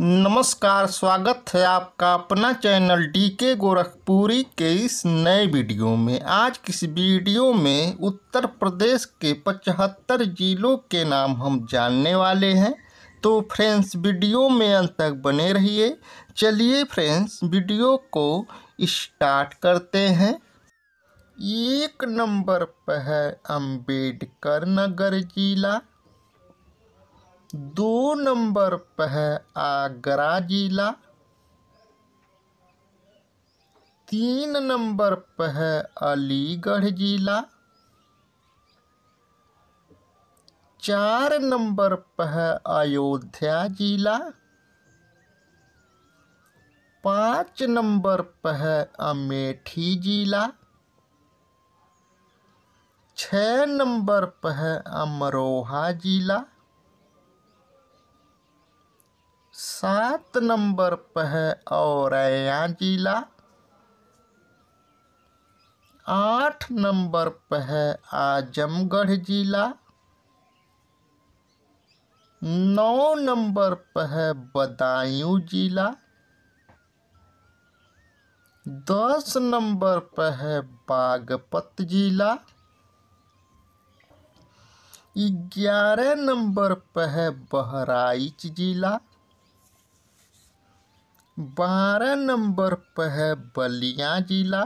नमस्कार स्वागत है आपका अपना चैनल डी के गोरखपुरी के इस नए वीडियो में आज किस वीडियो में उत्तर प्रदेश के पचहत्तर ज़िलों के नाम हम जानने वाले हैं तो फ्रेंड्स वीडियो में अंत तक बने रहिए चलिए फ्रेंड्स वीडियो को स्टार्ट करते हैं एक नंबर पर है अम्बेडकर नगर ज़िला दो नंबर पर है आगरा ज़िला तीन नंबर पर है अलीगढ़ ज़िला चार नंबर पर है अयोध्या ज़िला पाँच नंबर पर है अमेठी ज़िला छः नंबर पर है अमरोहा ज़िला सात नंबर पर है औरैया जिला आठ नंबर पर है आजमगढ़ जिला नौ नंबर पर है बदायूं जिला दस नंबर पर है बागपत जिला ग्यारह नंबर पर है बहराइच जिला बारह नंबर पर है बलिया ज़िला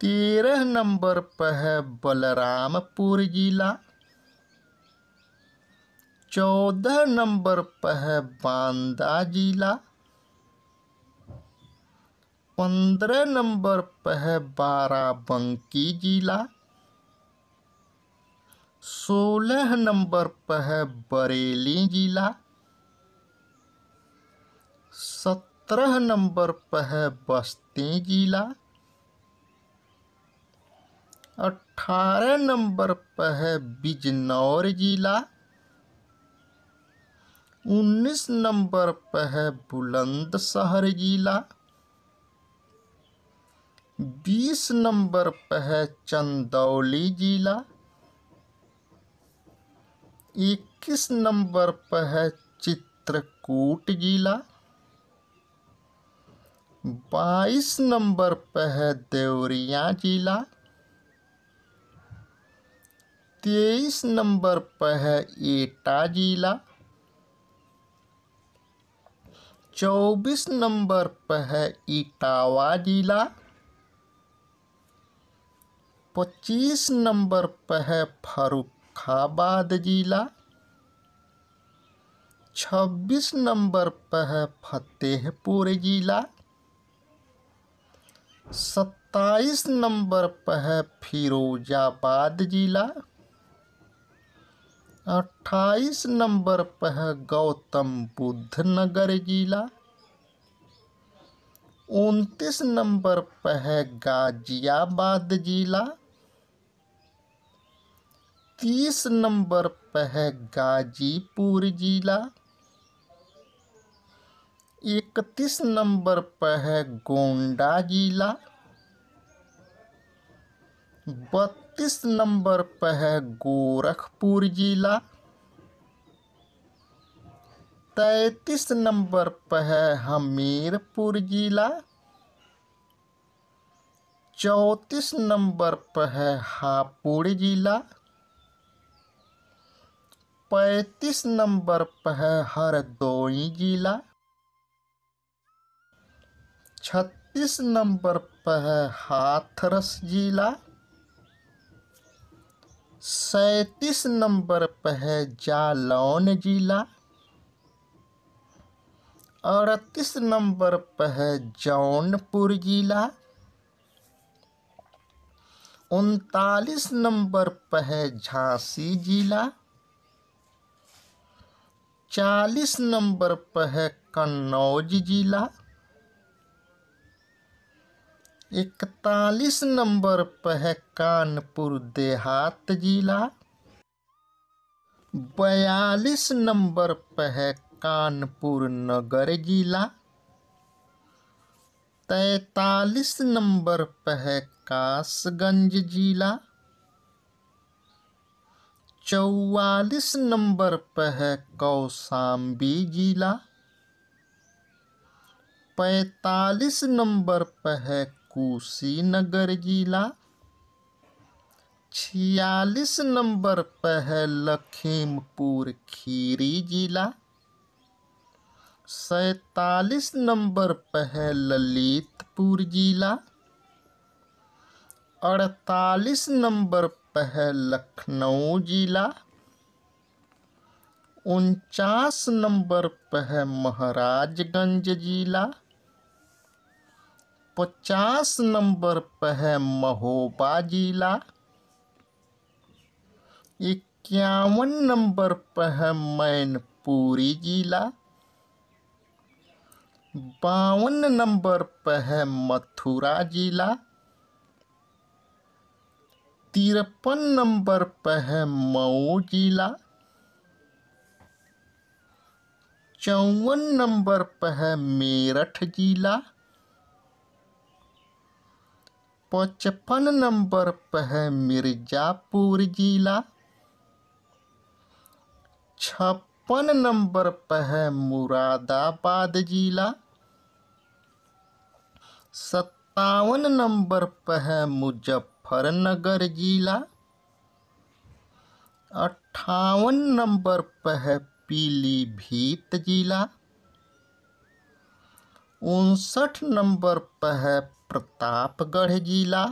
तेरह नंबर पर है बलरामपुर ज़िला चौदह नंबर पर है बांदा ज़िला पंद्रह नंबर पर है बाराबंकी ज़िला सोलह नंबर पर है बरेली ज़िला सत्रह नंबर पर है बस्ती जिला अठारह नंबर पर है बिजनौर जिला उन्नीस नंबर पर है बुलंदशहर जिला बीस नंबर पर है चंदौली जिला इक्कीस नंबर पर है चित्रकूट जिला बाईस नंबर पर है देवरिया जिला तेईस नंबर पर है एटा जिला चौबीस नंबर पर है इटावा जिला पच्चीस नंबर पर है फरुखाबाद जिला छब्बीस नंबर पर है फतेहपुर जिला सत्ताईस नंबर पर है फिरोजाबाद ज़िला अट्ठाईस नंबर पर है गौतम बुद्ध नगर ज़िला उनतीस नंबर पर है गाजियाबाद ज़िला तीस नंबर पर है गाजीपुर ज़िला इकतीस नंबर पर है गोंडा जिला बत्तीस नंबर पर है गोरखपुर जिला तैतीस नंबर पर है हमीरपुर जिला चौंतीस नंबर पर है हापुड़ जिला पैंतीस नंबर पर है हरदोई जिला छत्तीस नंबर पर है हाथरस जिला सैंतीस नंबर पर है जालौन जिला अड़तीस नंबर पर है जौनपुर जिला उनतालीस नंबर पर है झांसी जिला चालीस नंबर पर है कन्नौज जिला इकतालीस नंबर पर है कानपुर देहात जिला बयालीस नंबर पर है कानपुर नगर जिला तैतालीस नंबर पर है कासगंज जिला चौवालीस नंबर पर है कौशाम्बी जिला पैंतालीस नंबर पर है कुशीनगर जिला छियालीस नंबर पर है लखीमपुर खीरी जिला सैतालीस नंबर पर है ललितपुर जिला अड़तालीस नंबर पर है लखनऊ जिला उनचास नंबर पर है महाराजगंज जिला पचास नंबर पर है महोबा जिला इक्यावन नंबर पर है मैनपुरी जिला बावन नंबर पर है मथुरा जिला तिरपन नंबर पर है मऊ जिला चौवन नंबर पर है मेरठ जिला पचपन नंबर पर है मिर्ज़ापुर ज़िला छप्पन नंबर पर है मुरादाबाद ज़िला सत्तावन नंबर पर है मुजफ्फरनगर ज़िला अट्ठावन नंबर पर है पीलीभीत ज़िला उनसठ नंबर पर है प्रतापगढ़ जिला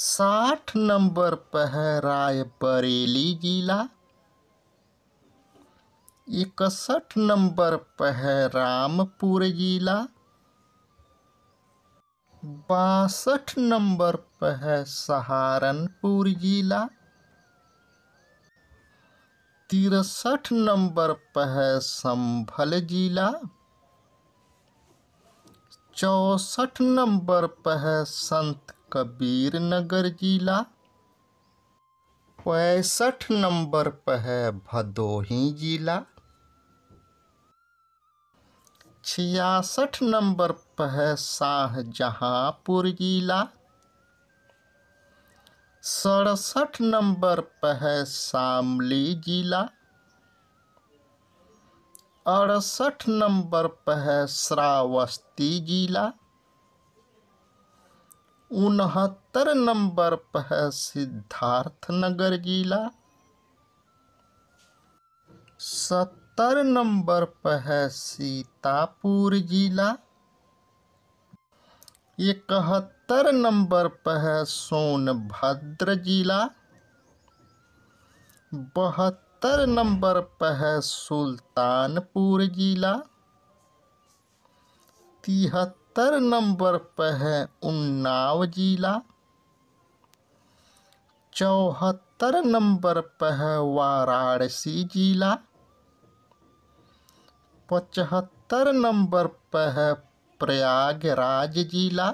साठ नंबर पर है रायबरेली जिला इकसठ नंबर पर है रामपुर जिला बासठ नंबर पर है सहारनपुर जिला तिरसठ नंबर पर है संभल जिला चौसठ नंबर पर है संत कबीर नगर जिला पैंसठ नंबर पर है भदोही जिला छियासठ नंबर पर है शाहजहाँपुर जिला सड़सठ नंबर पर है शामली जिला अड़सठ नंबर पर है श्रावस्ती जिला उनहत्तर नंबर पर है सिद्धार्थनगर जिला सत्तर नंबर पर है सीतापुर जिला इकहत्तर नंबर पर है सोनभद्र जिला बहत्तर सत्तर नंबर पर है सुल्तानपुर ज़िला तिहत्तर नंबर पर है उन्नाव ज़िला चौहत्तर नंबर पर है वाराणसी जिला पचहत्तर नंबर पर है प्रयागराज जिला